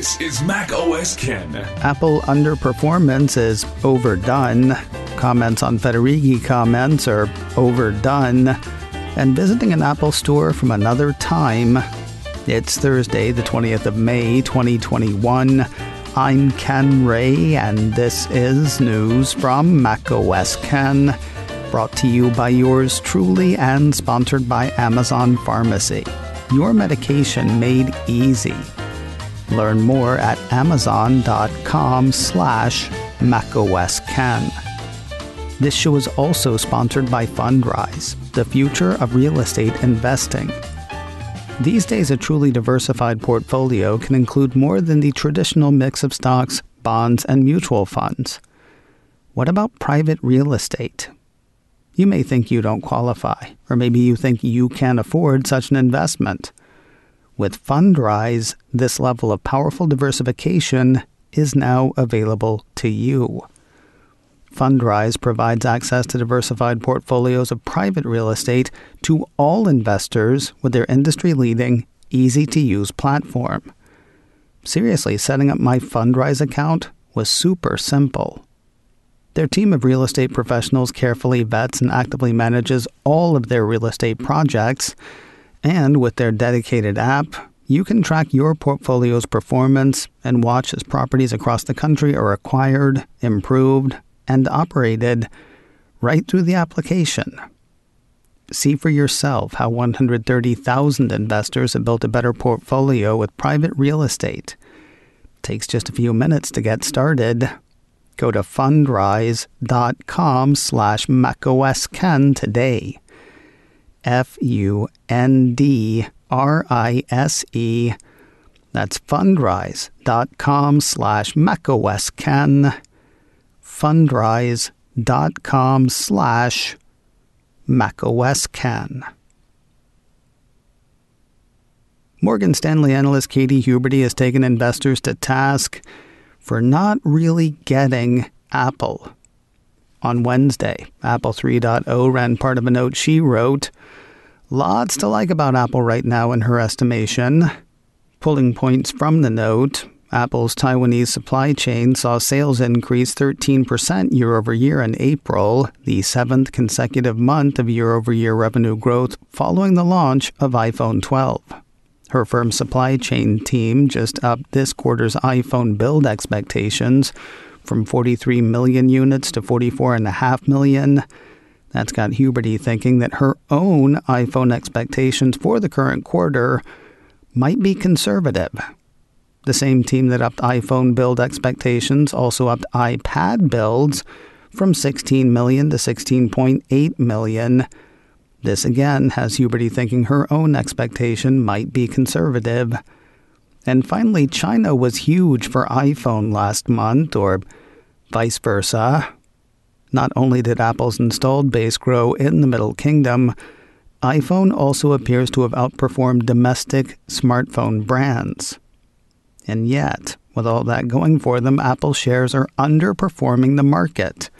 This is Mac OS Ken. Apple underperformance is overdone. Comments on Federighi comments are overdone. And visiting an Apple store from another time. It's Thursday, the 20th of May, 2021. I'm Ken Ray, and this is news from Mac OS Ken. Brought to you by yours truly and sponsored by Amazon Pharmacy. Your medication made easy Learn more at amazon.com slash can. This show is also sponsored by Fundrise, the future of real estate investing. These days, a truly diversified portfolio can include more than the traditional mix of stocks, bonds, and mutual funds. What about private real estate? You may think you don't qualify, or maybe you think you can't afford such an investment. With Fundrise, this level of powerful diversification is now available to you. Fundrise provides access to diversified portfolios of private real estate to all investors with their industry leading, easy to use platform. Seriously, setting up my Fundrise account was super simple. Their team of real estate professionals carefully vets and actively manages all of their real estate projects and with their dedicated app, you can track your portfolio's performance and watch as properties across the country are acquired, improved, and operated right through the application. See for yourself how 130,000 investors have built a better portfolio with private real estate. takes just a few minutes to get started. Go to fundrise.com slash macOSCan today. F U N D R I S E. That's fundrise.com slash macOSCan. Fundrise.com slash macOSCan. Morgan Stanley analyst Katie Huberty has taken investors to task for not really getting Apple on Wednesday. Apple 3.0 ran part of a note she wrote. Lots to like about Apple right now, in her estimation. Pulling points from the note, Apple's Taiwanese supply chain saw sales increase 13% year over year in April, the seventh consecutive month of year over year revenue growth following the launch of iPhone 12. Her firm's supply chain team just upped this quarter's iPhone build expectations from 43 million units to 44.5 million. That's got Huberty thinking that her own iPhone expectations for the current quarter might be conservative. The same team that upped iPhone build expectations also upped iPad builds from 16 million to 16.8 million. This again has Huberty thinking her own expectation might be conservative. And finally, China was huge for iPhone last month, or vice versa. Not only did Apple's installed base grow in the Middle Kingdom, iPhone also appears to have outperformed domestic smartphone brands. And yet, with all that going for them, Apple shares are underperforming the market.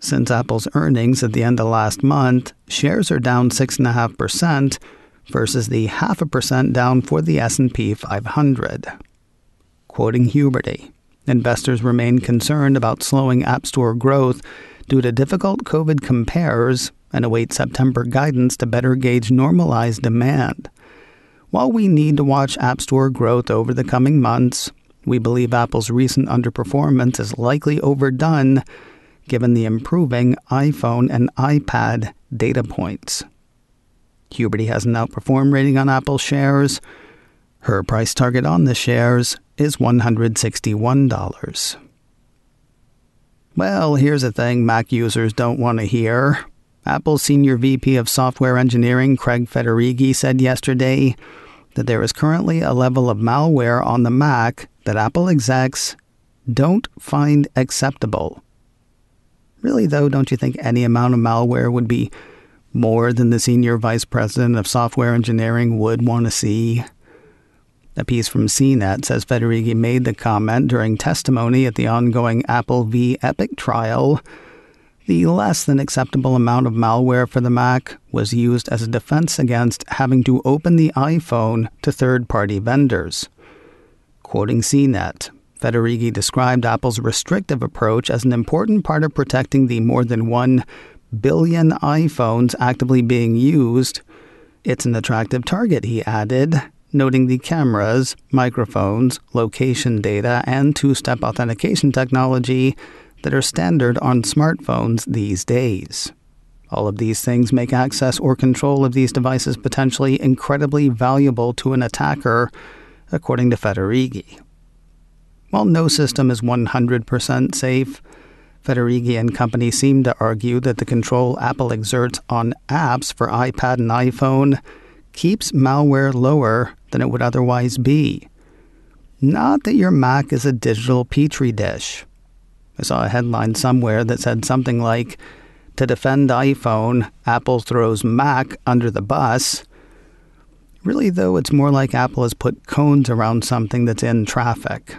Since Apple's earnings at the end of last month, shares are down 6.5%, versus the half a percent down for the S&P 500. Quoting Huberty, investors remain concerned about slowing App Store growth due to difficult COVID compares and await September guidance to better gauge normalized demand. While we need to watch App Store growth over the coming months, we believe Apple's recent underperformance is likely overdone given the improving iPhone and iPad data points. Huberty has an outperform rating on Apple shares. Her price target on the shares is $161. Well, here's a thing Mac users don't want to hear. Apple's senior VP of software engineering, Craig Federighi, said yesterday that there is currently a level of malware on the Mac that Apple execs don't find acceptable. Really, though, don't you think any amount of malware would be more than the senior vice president of software engineering would want to see. A piece from CNET says Federighi made the comment during testimony at the ongoing Apple v. Epic trial. The less than acceptable amount of malware for the Mac was used as a defense against having to open the iPhone to third party vendors. Quoting CNET, Federighi described Apple's restrictive approach as an important part of protecting the more than one billion iPhones actively being used, it's an attractive target, he added, noting the cameras, microphones, location data, and two step authentication technology that are standard on smartphones these days. All of these things make access or control of these devices potentially incredibly valuable to an attacker, according to Federighi. While no system is 100% safe, Federighi and company seem to argue that the control Apple exerts on apps for iPad and iPhone keeps malware lower than it would otherwise be. Not that your Mac is a digital petri dish. I saw a headline somewhere that said something like, To defend iPhone, Apple throws Mac under the bus. Really, though, it's more like Apple has put cones around something that's in traffic.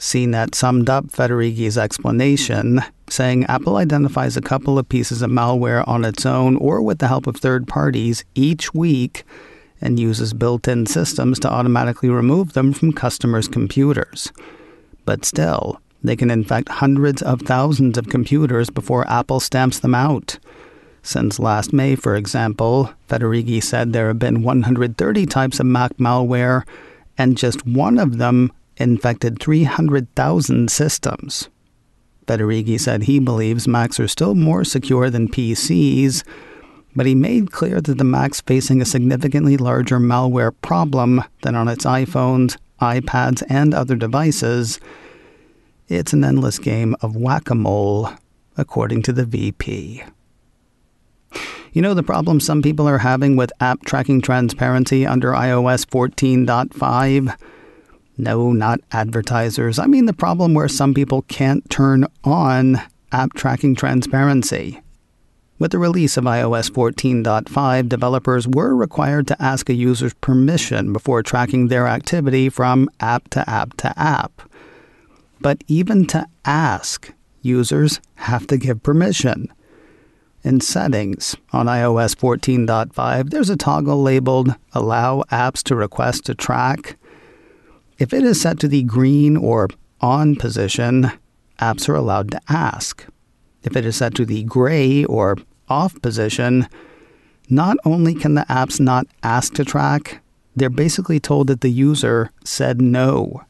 CNET summed up Federighi's explanation, saying Apple identifies a couple of pieces of malware on its own or with the help of third parties each week and uses built in systems to automatically remove them from customers' computers. But still, they can infect hundreds of thousands of computers before Apple stamps them out. Since last May, for example, Federighi said there have been 130 types of Mac malware, and just one of them infected 300,000 systems. Federighi said he believes Macs are still more secure than PCs, but he made clear that the Mac's facing a significantly larger malware problem than on its iPhones, iPads, and other devices. It's an endless game of whack a mole, according to the VP. You know the problem some people are having with app tracking transparency under iOS 14.5? No, not advertisers. I mean the problem where some people can't turn on app tracking transparency. With the release of iOS 14.5, developers were required to ask a user's permission before tracking their activity from app to app to app. But even to ask, users have to give permission. In Settings on iOS 14.5, there's a toggle labeled Allow Apps to Request to Track. If it is set to the green or on position, apps are allowed to ask. If it is set to the gray or off position, not only can the apps not ask to track, they're basically told that the user said no.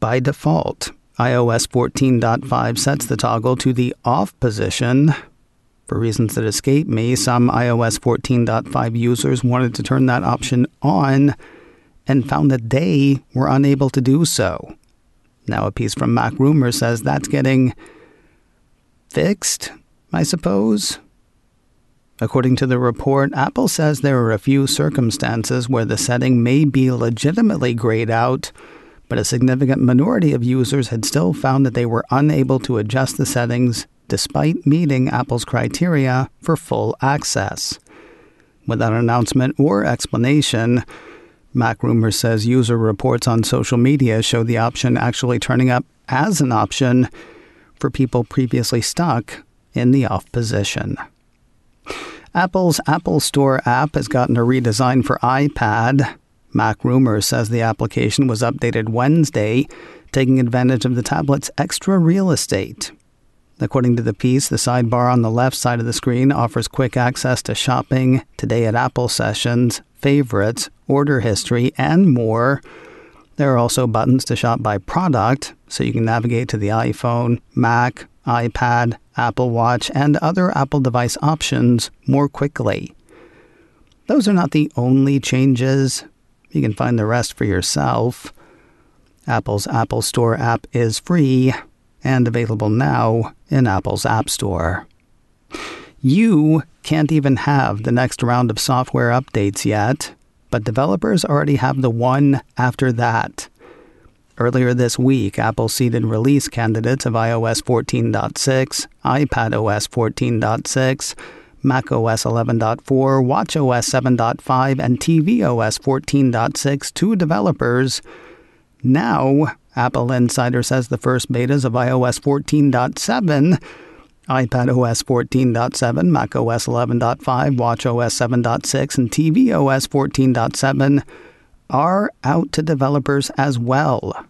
By default, iOS 14.5 sets the toggle to the off position. For reasons that escape me, some iOS 14.5 users wanted to turn that option on and found that they were unable to do so. Now, a piece from Mac Rumor says that's getting fixed, I suppose. According to the report, Apple says there are a few circumstances where the setting may be legitimately grayed out, but a significant minority of users had still found that they were unable to adjust the settings despite meeting Apple's criteria for full access. Without announcement or explanation, Mac Rumor says user reports on social media show the option actually turning up as an option for people previously stuck in the off position. Apple's Apple Store app has gotten a redesign for iPad. Mac Rumor says the application was updated Wednesday, taking advantage of the tablet's extra real estate. According to the piece, the sidebar on the left side of the screen offers quick access to shopping, today at Apple sessions, favorites, order history, and more. There are also buttons to shop by product, so you can navigate to the iPhone, Mac, iPad, Apple Watch, and other Apple device options more quickly. Those are not the only changes. You can find the rest for yourself. Apple's Apple Store app is free, and available now in Apple's App Store. You can't even have the next round of software updates yet, but developers already have the one after that. Earlier this week, Apple seeded release candidates of iOS 14.6, iPadOS 14.6, macOS 11.4, watchOS 7.5, and tvOS 14.6 to developers. Now, Apple Insider says the first betas of iOS 14.7 iPad OS 14.7, Mac OS 11.5, Watch OS 7.6, and TV OS 14.7 are out to developers as well.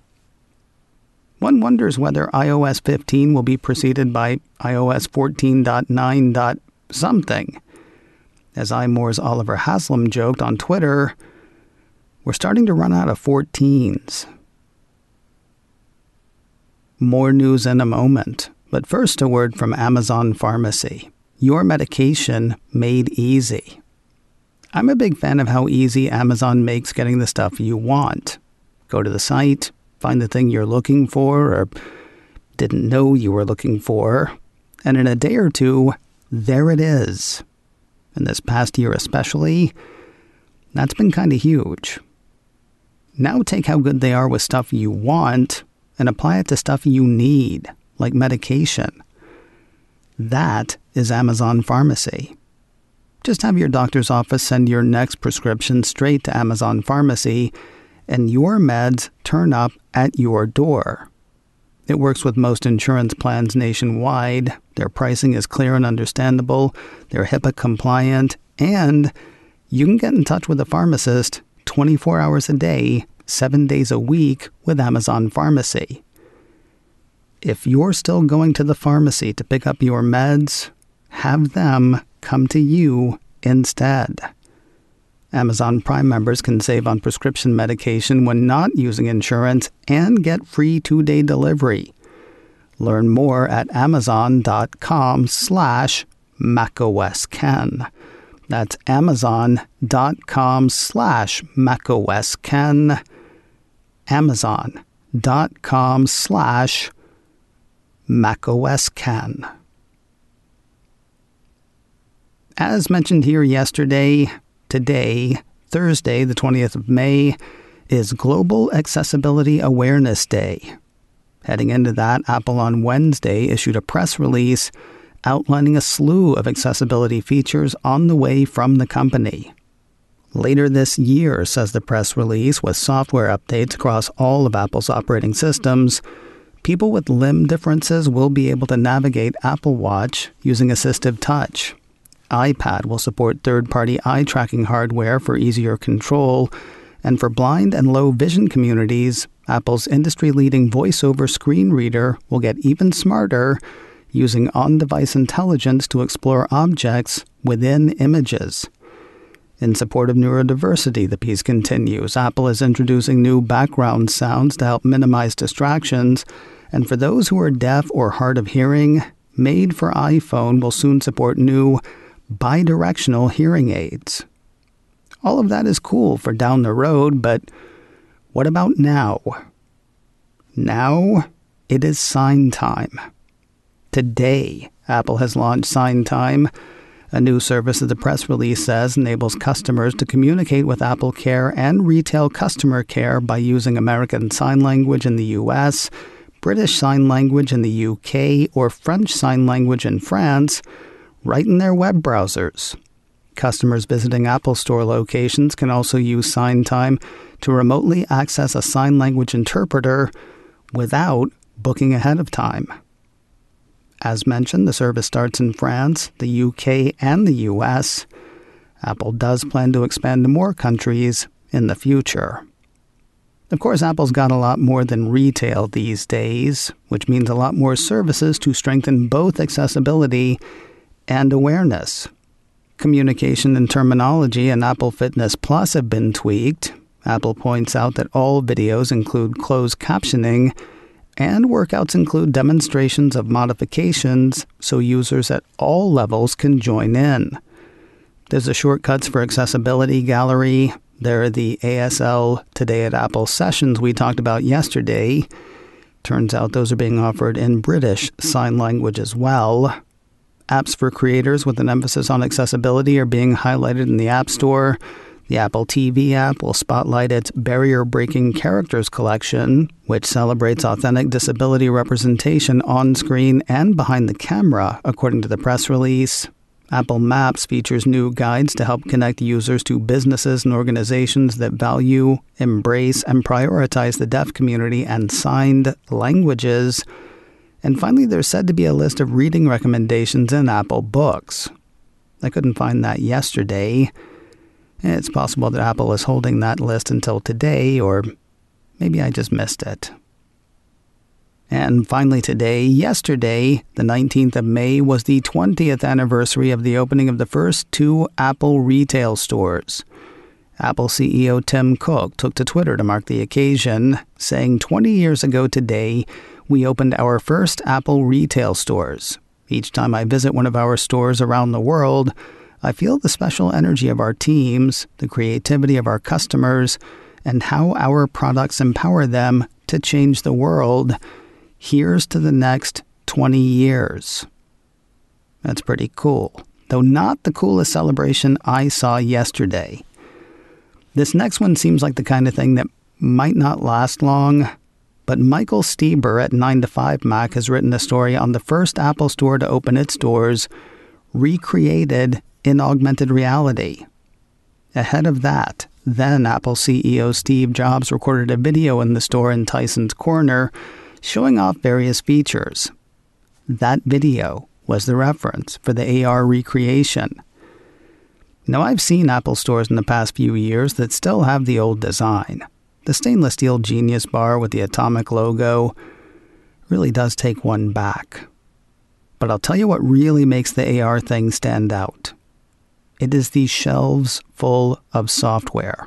One wonders whether iOS 15 will be preceded by iOS 14.9. something. As iMore's Oliver Haslam joked on Twitter, we're starting to run out of 14s. More news in a moment. But first, a word from Amazon Pharmacy. Your medication made easy. I'm a big fan of how easy Amazon makes getting the stuff you want. Go to the site, find the thing you're looking for or didn't know you were looking for, and in a day or two, there it is. In this past year, especially, that's been kind of huge. Now take how good they are with stuff you want and apply it to stuff you need, like medication. That is Amazon Pharmacy. Just have your doctor's office send your next prescription straight to Amazon Pharmacy, and your meds turn up at your door. It works with most insurance plans nationwide. Their pricing is clear and understandable, they're HIPAA compliant, and you can get in touch with a pharmacist 24 hours a day, seven days a week with Amazon Pharmacy. If you're still going to the pharmacy to pick up your meds, have them come to you instead. Amazon Prime members can save on prescription medication when not using insurance and get free two-day delivery. Learn more at amazon.com slash macOSCan. That's amazon.com slash macOSCan amazon.com slash macOSCan. As mentioned here yesterday, today, Thursday, the 20th of May, is Global Accessibility Awareness Day. Heading into that, Apple on Wednesday issued a press release outlining a slew of accessibility features on the way from the company later this year, says the press release, with software updates across all of Apple's operating systems. People with limb differences will be able to navigate Apple Watch using assistive touch. iPad will support third party eye tracking hardware for easier control. And for blind and low vision communities, Apple's industry leading voiceover screen reader will get even smarter using on device intelligence to explore objects within images. In support of neurodiversity, the piece continues. Apple is introducing new background sounds to help minimize distractions. And for those who are deaf or hard of hearing, Made for iPhone will soon support new bidirectional hearing aids. All of that is cool for down the road, but what about now? Now it is sign time. Today, Apple has launched sign time a new service that the press release says enables customers to communicate with Apple Care and retail customer care by using American Sign Language in the US, British Sign Language in the UK, or French Sign Language in France, right in their web browsers. Customers visiting Apple Store locations can also use Sign Time to remotely access a sign language interpreter without booking ahead of time. As mentioned, the service starts in France, the UK, and the US. Apple does plan to expand to more countries in the future. Of course, Apple's got a lot more than retail these days, which means a lot more services to strengthen both accessibility and awareness. Communication and terminology in Apple Fitness Plus have been tweaked. Apple points out that all videos include closed captioning and workouts include demonstrations of modifications so users at all levels can join in. There's a shortcuts for accessibility gallery. There are the ASL Today at Apple sessions we talked about yesterday. Turns out those are being offered in British Sign Language as well. Apps for creators with an emphasis on accessibility are being highlighted in the App Store. The Apple TV app will spotlight its Barrier Breaking Characters collection, which celebrates authentic disability representation on screen and behind the camera, according to the press release. Apple Maps features new guides to help connect users to businesses and organizations that value, embrace, and prioritize the deaf community and signed languages. And finally, there's said to be a list of reading recommendations in Apple Books. I couldn't find that yesterday. It's possible that Apple is holding that list until today, or maybe I just missed it. And finally, today, yesterday, the 19th of May, was the 20th anniversary of the opening of the first two Apple retail stores. Apple CEO Tim Cook took to Twitter to mark the occasion, saying, 20 years ago today, we opened our first Apple retail stores. Each time I visit one of our stores around the world, I feel the special energy of our teams, the creativity of our customers, and how our products empower them to change the world. Here's to the next 20 years. That's pretty cool, though not the coolest celebration I saw yesterday. This next one seems like the kind of thing that might not last long, but Michael Stieber at 9 to 5 Mac has written a story on the first Apple store to open its doors, recreated in augmented reality. Ahead of that, then Apple CEO Steve Jobs recorded a video in the store in Tyson's Corner showing off various features. That video was the reference for the AR recreation. Now, I've seen Apple stores in the past few years that still have the old design. The stainless steel Genius bar with the Atomic logo really does take one back. But I'll tell you what really makes the AR thing stand out it is these shelves full of software.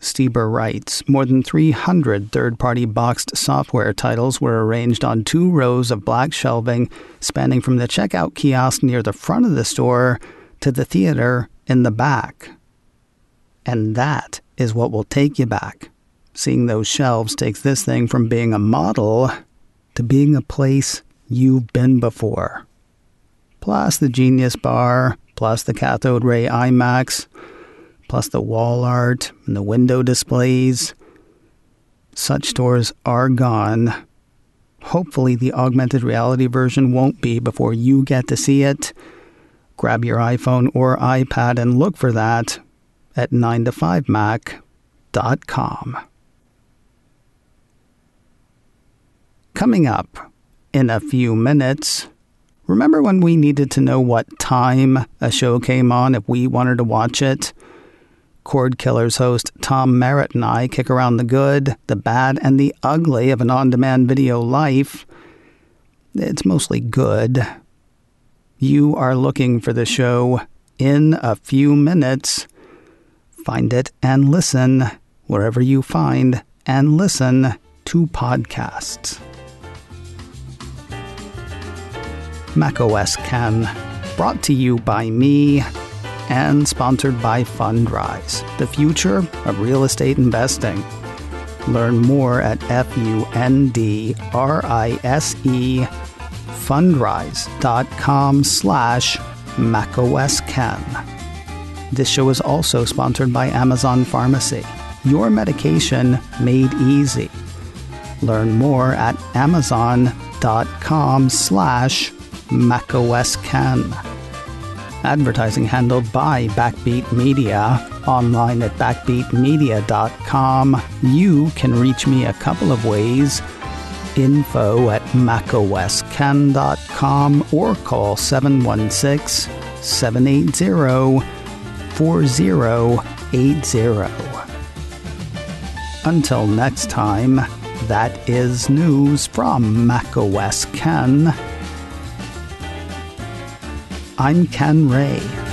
Stieber writes More than 300 third party boxed software titles were arranged on two rows of black shelving spanning from the checkout kiosk near the front of the store to the theater in the back. And that is what will take you back. Seeing those shelves takes this thing from being a model to being a place you've been before. Plus, the Genius Bar plus the cathode ray IMAX, plus the wall art and the window displays. Such stores are gone. Hopefully, the augmented reality version won't be before you get to see it. Grab your iPhone or iPad and look for that at 9to5mac.com. Coming up in a few minutes, Remember when we needed to know what time a show came on if we wanted to watch it? Cord Killers host Tom Merritt and I kick around the good, the bad, and the ugly of an on demand video life. It's mostly good. You are looking for the show in a few minutes. Find it and listen wherever you find and listen to podcasts. macOS Can, brought to you by me and sponsored by Fundrise, the future of real estate investing. Learn more at F-U-N-D-R-I-S-E fundrise.com slash macOSCan. This show is also sponsored by Amazon Pharmacy, your medication made easy. Learn more at amazon.com slash macOS can. Advertising handled by Backbeat Media. Online at backbeatmedia.com. You can reach me a couple of ways info at macOScan.com or call 716 780 4080. Until next time, that is news from macOS Can. I'm Ken Ray.